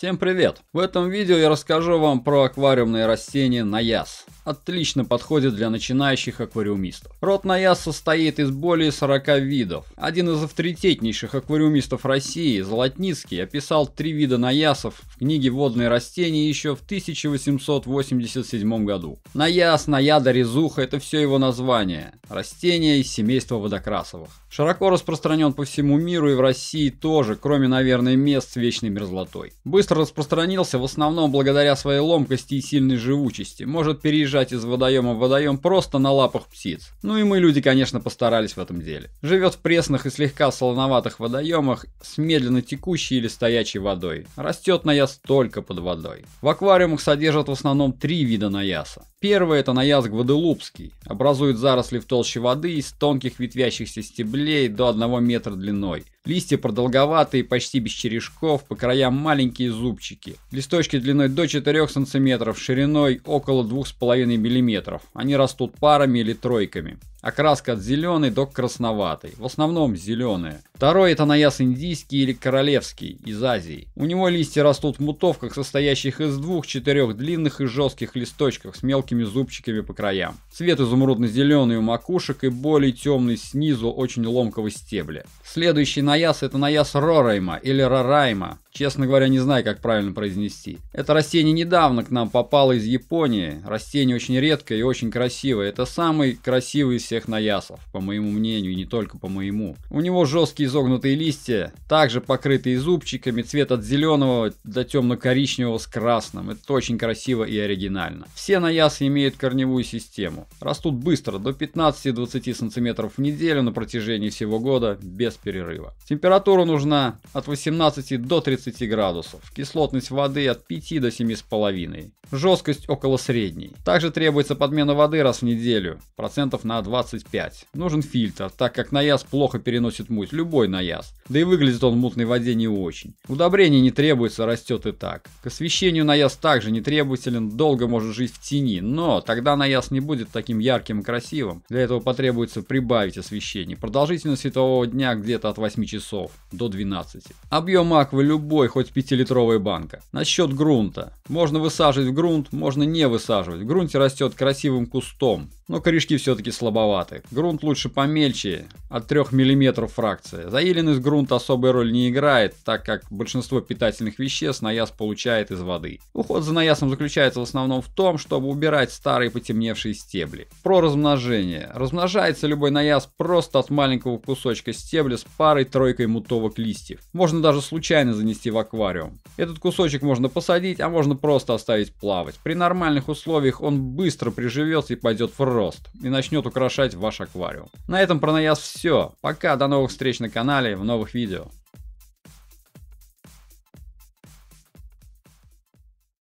Всем привет! В этом видео я расскажу вам про аквариумные растения наяс. Отлично подходит для начинающих аквариумистов. Род наяс состоит из более 40 видов. Один из авторитетнейших аквариумистов России, Золотницкий, описал три вида наясов в книге «Водные растения» еще в 1887 году. Наяс, наяда, резуха – это все его название. Растения из семейства водокрасовых. Широко распространен по всему миру и в России тоже, кроме, наверное, мест с вечной мерзлотой. Быстро быстро распространился в основном благодаря своей ломкости и сильной живучести. Может переезжать из водоема в водоем просто на лапах птиц. Ну и мы, люди, конечно, постарались в этом деле. Живет в пресных и слегка солоноватых водоемах с медленно текущей или стоячей водой. Растет наяс только под водой. В аквариумах содержат в основном три вида наяса. Первый – это наяс гваделупский. Образует заросли в толще воды из тонких ветвящихся стеблей до 1 метра длиной. Листья продолговатые, почти без черешков, по краям маленькие зубчики. Листочки длиной до 4 см, шириной около 2,5 мм. Они растут парами или тройками. Окраска от зеленой до красноватой, в основном зеленая. Второй это наяс индийский или королевский, из Азии. У него листья растут в мутовках, состоящих из двух-четырех длинных и жестких листочков с мелкими зубчиками по краям. Цвет изумрудно-зеленый у макушек и более темный снизу очень ломкого стебля. Следующий наяс это наяс Рорайма или Рорайма. Честно говоря, не знаю, как правильно произнести. Это растение недавно к нам попало из Японии. Растение очень редкое и очень красивое. Это самый красивый из всех наясов, по моему мнению, и не только по моему. У него жесткие изогнутые листья, также покрытые зубчиками, цвет от зеленого до темно-коричневого с красным. Это очень красиво и оригинально. Все наясы имеют корневую систему. Растут быстро, до 15-20 см в неделю на протяжении всего года, без перерыва. Температура нужна от 18 до 30 30 градусов, кислотность воды от 5 до 7,5, жесткость около средней. Также требуется подмена воды раз в неделю, процентов на 25. Нужен фильтр, так как наяз плохо переносит муть, любой наяз. Да и выглядит он в мутной воде не очень. Удобрение не требуется, растет и так. К освещению наяз также не требователен, долго может жить в тени, но тогда наяз не будет таким ярким и красивым. Для этого потребуется прибавить освещение. Продолжительность светового дня где-то от 8 часов до 12. Объем аквы любой любой, хоть 5-литровая банка. Насчет грунта. Можно высаживать в грунт, можно не высаживать. В грунте растет красивым кустом но корешки все-таки слабоваты. Грунт лучше помельче, от 3 мм фракция. Заиленность грунта особой роли не играет, так как большинство питательных веществ наяс получает из воды. Уход за наясом заключается в основном в том, чтобы убирать старые потемневшие стебли. Про размножение. Размножается любой наяс просто от маленького кусочка стебля с парой-тройкой мутовок листьев. Можно даже случайно занести в аквариум. Этот кусочек можно посадить, а можно просто оставить плавать. При нормальных условиях он быстро приживется и пойдет в рост рост и начнет украшать ваш аквариум. На этом про Наяс все. Пока, до новых встреч на канале в новых видео.